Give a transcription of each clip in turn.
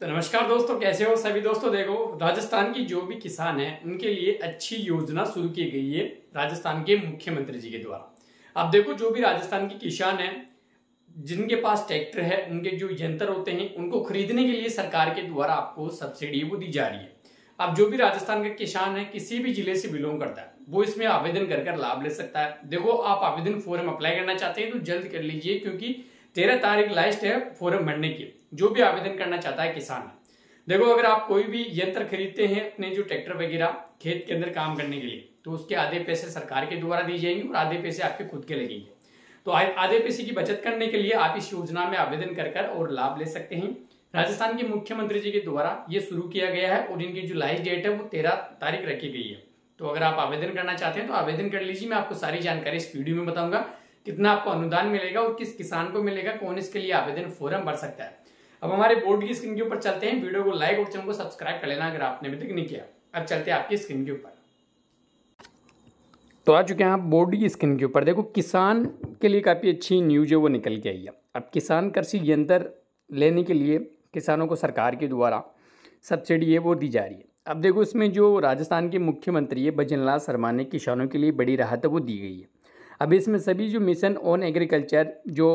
तो नमस्कार दोस्तों कैसे हो सभी दोस्तों देखो राजस्थान की जो भी किसान है उनके लिए अच्छी योजना शुरू की गई है राजस्थान के मुख्यमंत्री जी के द्वारा अब देखो जो भी राजस्थान के किसान है जिनके पास ट्रैक्टर है उनके जो यंत्र होते हैं उनको खरीदने के लिए सरकार के द्वारा आपको सब्सिडी वो दी जा रही है अब जो भी राजस्थान का किसान है किसी भी जिले से बिलोंग करता है वो इसमें आवेदन कर कर लाभ ले सकता है देखो आप आवेदन फॉर्म अप्लाई करना चाहते हैं तो जल्द कर लीजिए क्योंकि तेरह तारीख लास्ट है फॉरम भरने की जो भी आवेदन करना चाहता है किसान देखो अगर आप कोई भी यंत्र खरीदते हैं अपने जो ट्रैक्टर वगैरह खेत के अंदर काम करने के लिए तो उसके आधे पैसे सरकार के द्वारा दिए जाएंगे और आधे पैसे आपके खुद के लगेंगे तो आधे पैसे की बचत करने के लिए आप इस योजना में आवेदन कर कर और लाभ ले सकते हैं राजस्थान के मुख्यमंत्री जी के द्वारा ये शुरू किया गया है और इनकी जो लाइफ डेट है वो तेरह तारीख रखी गई है तो अगर आप आवेदन करना चाहते हैं तो आवेदन कर लीजिए मैं आपको सारी जानकारी इस वीडियो में बताऊंगा कितना आपको अनुदान मिलेगा और किस किसान को मिलेगा कौन इसके लिए आवेदन फोरम भर सकता है अब हमारे बोर्ड की स्क्रीन के ऊपर चलते हैं वीडियो को लाइक और चैनल को सब्सक्राइब कर लेना अगर आपने अभी तक नहीं किया अब चलते हैं आपकी स्क्रीन के ऊपर तो आ चुके हैं आप बोर्ड की स्क्रीन के ऊपर देखो किसान के लिए काफ़ी अच्छी न्यूज है वो निकल के आई है अब किसान कृषि यंत्र लेने के लिए किसानों को सरकार के द्वारा सब्सिडी है वो दी जा रही है अब देखो इसमें जो राजस्थान के मुख्यमंत्री है भजनलाल शर्मा ने किसानों के लिए बड़ी राहत वो दी गई है अब इसमें सभी जो मिशन ऑन एग्रीकल्चर जो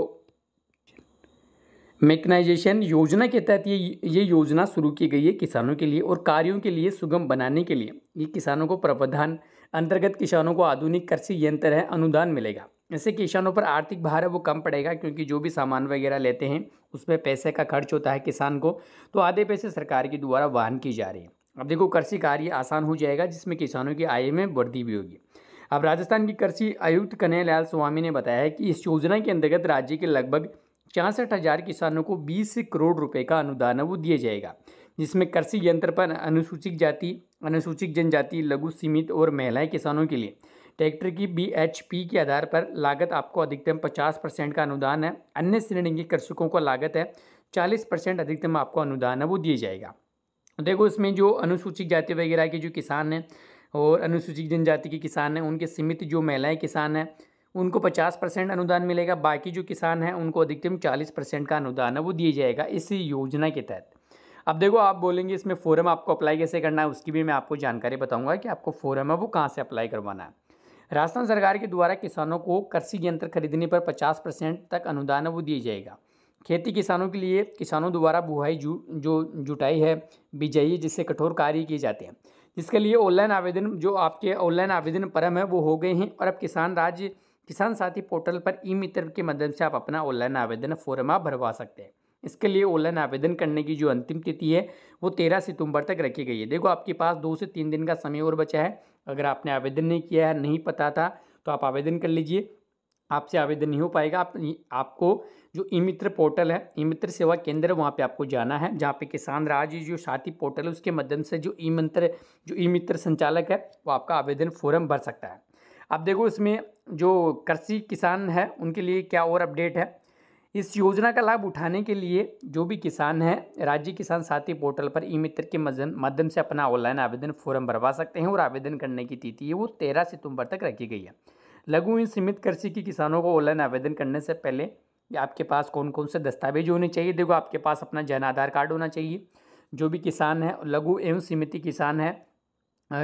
मेकनाइजेशन योजना के तहत ये ये योजना शुरू की गई है किसानों के लिए और कार्यों के लिए सुगम बनाने के लिए ये किसानों को प्रावधान अंतर्गत किसानों को आधुनिक कृषि यंत्र है अनुदान मिलेगा इससे किसानों पर आर्थिक भार है वो कम पड़ेगा क्योंकि जो भी सामान वगैरह लेते हैं उसमें पैसे का खर्च होता है किसान को तो आधे पैसे सरकार के द्वारा वाहन की जा रही है अब देखो कृषि कार्य आसान हो जाएगा जिसमें किसानों की आय में वृद्धि भी होगी अब राजस्थान की कृषि आयुक्त कन्हैयालाल स्वामी ने बताया है कि इस योजना के अंतर्गत राज्य के लगभग छियासठ हज़ार किसानों को 20 करोड़ रुपए का अनुदान वो दिया जाएगा जिसमें कृषि यंत्र पर अनुसूचित जाति अनुसूचित जनजाति लघु सीमित और महिलाएं किसानों के लिए ट्रैक्टर की बी के आधार पर लागत आपको अधिकतम 50 परसेंट का अनुदान है अन्य श्रेणी के कृषकों को लागत है 40 परसेंट अधिकतम आपको अनुदान है वो दिया जाएगा देखो इसमें जो अनुसूचित जाति वगैरह के जो किसान हैं और अनुसूचित जनजाति के किसान हैं उनके सीमित जो महिलाएँ किसान हैं उनको 50 परसेंट अनुदान मिलेगा बाकी जो किसान हैं उनको अधिकतम 40 परसेंट का अनुदान है वो दिया जाएगा इस योजना के तहत अब देखो आप बोलेंगे इसमें फोरम आपको अप्लाई कैसे करना है उसकी भी मैं आपको जानकारी बताऊंगा कि आपको फोरम है वो कहाँ से अप्लाई करवाना है राजस्थान सरकार के द्वारा किसानों को कृषि यंत्र खरीदने पर पचास परसेंट तक अनुदान वो दिया जाएगा खेती किसानों के लिए किसानों द्वारा बुहाई जू जो जुटाई है बिजाई जिससे कठोर कार्य किए जाते हैं जिसके लिए ऑनलाइन आवेदन जो आपके ऑनलाइन आवेदन परम है वो हो गए हैं और अब किसान राज्य किसान साथी पोर्टल पर ई मित्र के माध्यम से आप अपना ऑनलाइन आवेदन फॉर्म आप भरवा सकते हैं इसके लिए ऑनलाइन आवेदन करने की जो अंतिम तिथि है वो तेरह सितंबर तक रखी गई है देखो आपके पास दो से तीन दिन का समय और बचा है अगर आपने आवेदन नहीं किया है नहीं पता था तो आप आवेदन कर लीजिए आपसे आवेदन नहीं हो पाएगा आप आपको जो ई मित्र पोर्टल है ई मित्र सेवा केंद्र वहाँ पर आपको जाना है जहाँ पे किसान राज्य जो साथी पोर्टल है उसके माध्यम से जो ई मंत्र जो ई मित्र संचालक है वो आपका आवेदन फॉरम भर सकता है अब देखो इसमें जो कृषि किसान है उनके लिए क्या और अपडेट है इस योजना का लाभ उठाने के लिए जो भी किसान है राज्य किसान साथी पोर्टल पर ई मित्र के माध्यम से अपना ऑनलाइन आवेदन फॉर्म भरवा सकते हैं और आवेदन करने की तिथि है वो तेरह सितंबर तक रखी गई है लघु एवं सीमित कृषि के किसानों को ऑनलाइन आवेदन करने से पहले आपके पास कौन कौन से दस्तावेज होने चाहिए देखो आपके पास अपना जन आधार कार्ड होना चाहिए जो भी किसान है लघु एवं सीमित किसान है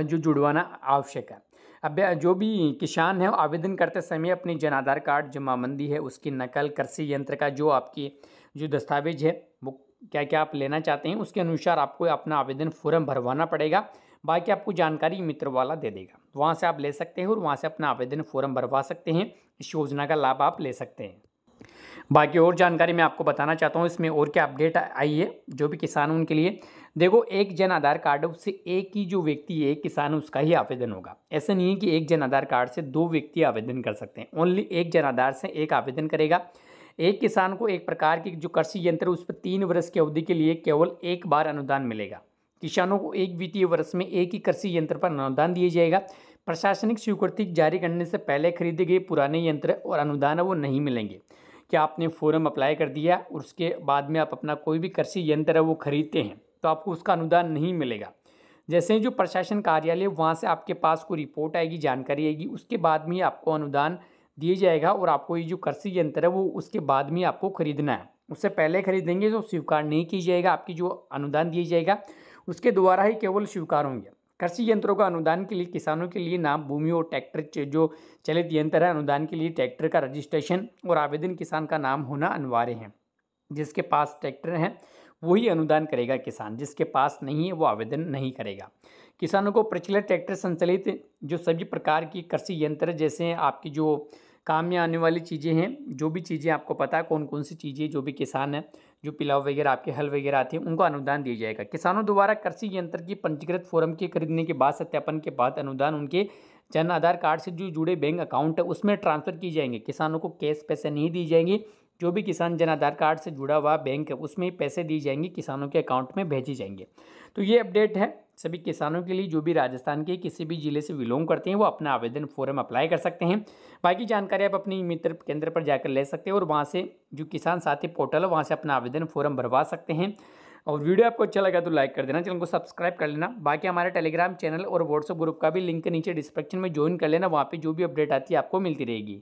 जो जुड़वाना आवश्यक है अब जो भी किसान है आवेदन करते समय अपनी जन आधार कार्ड जमाबंदी है उसकी नकल कृषि यंत्र का जो आपकी जो दस्तावेज है वो क्या क्या आप लेना चाहते हैं उसके अनुसार आपको अपना आवेदन फॉर्म भरवाना पड़ेगा बाकी आपको जानकारी मित्र वाला दे देगा तो वहाँ से आप ले सकते हैं और वहाँ से अपना आवेदन फॉर्म भरवा सकते हैं इस योजना का लाभ आप ले सकते हैं बाकी और जानकारी मैं आपको बताना चाहता हूँ इसमें और क्या अपडेट आई है जो भी किसान उनके लिए देखो एक जन आधार कार्ड से एक ही जो व्यक्ति एक किसान उसका ही आवेदन होगा ऐसा नहीं है कि एक जन आधार कार्ड से दो व्यक्ति आवेदन कर सकते हैं ओनली एक जन आधार से एक आवेदन करेगा एक किसान को एक प्रकार की जो कृषि यंत्र उस पर तीन वर्ष की अवधि के लिए केवल एक बार अनुदान मिलेगा किसानों को एक वित्तीय वर्ष में एक ही कृषि यंत्र पर अनुदान दिया जाएगा प्रशासनिक स्वीकृति जारी करने से पहले खरीदे गए पुराने यंत्र और अनुदान वो नहीं मिलेंगे क्या आपने फॉर्म अप्लाई कर दिया और उसके बाद में आप अपना कोई भी कृषि यंत्र है वो खरीदते हैं तो आपको उसका अनुदान नहीं मिलेगा जैसे जो प्रशासन कार्यालय वहाँ से आपके पास कोई रिपोर्ट आएगी जानकारी आएगी उसके बाद में आपको अनुदान दिया जाएगा और आपको ये जो कृषि यंत्र है वो उसके बाद में आपको खरीदना है उससे पहले खरीदेंगे तो स्वीकार नहीं किया जाएगा आपकी जो अनुदान दिया जाएगा उसके द्वारा ही केवल स्वीकार होंगे कृषि यंत्रों का अनुदान के लिए किसानों के लिए नाम भूमि और ट्रैक्टर जो चलित यंत्र है अनुदान के लिए ट्रैक्टर का रजिस्ट्रेशन और आवेदन किसान का नाम होना अनिवार्य है जिसके पास ट्रैक्टर हैं वही अनुदान करेगा किसान जिसके पास नहीं है वो आवेदन नहीं करेगा किसानों को प्रचलित ट्रैक्टर संचालित जो सभी प्रकार की कृषि यंत्र जैसे आपकी जो काम में आने वाली चीज़ें हैं जो भी चीज़ें आपको पता है कौन कौन सी चीज़ें जो भी किसान हैं जो पिलाव वगैरह आपके हल वगैरह आते हैं उनको अनुदान दिया जाएगा किसानों द्वारा कृषि यंत्र की पंजीकृत फोरम के खरीदने के बाद सत्यापन के बाद अनुदान उनके जन आधार कार्ड से जो जुड़े बैंक अकाउंट है उसमें ट्रांसफ़र किए जाएंगे किसानों को कैश पैसे नहीं दिए जाएंगे जो भी किसान जन आधार कार्ड से जुड़ा हुआ बैंक है उसमें पैसे दिए जाएंगे किसानों के अकाउंट में भेजे जाएंगे तो ये अपडेट है सभी किसानों के लिए जो भी राजस्थान के किसी भी ज़िले से बिलोंग करते हैं वो अपना आवेदन फॉर्म अप्लाई कर सकते हैं बाकी जानकारी आप अपनी मित्र केंद्र पर जाकर ले सकते हैं और वहाँ से जो किसान साथी पोर्टल है वहाँ से अपना आवेदन फॉर्म भरवा सकते हैं और वीडियो आपको अच्छा लगा तो लाइक कर देना चैनल को सब्सक्राइब कर लेना बाकी हमारे टेलीग्राम चैनल और व्हाट्सअप ग्रुप का भी लिंक नीचे डिस्क्रिप्शन में ज्वाइन कर लेना वहाँ पर जो भी अपडेट आती है आपको मिलती रहेगी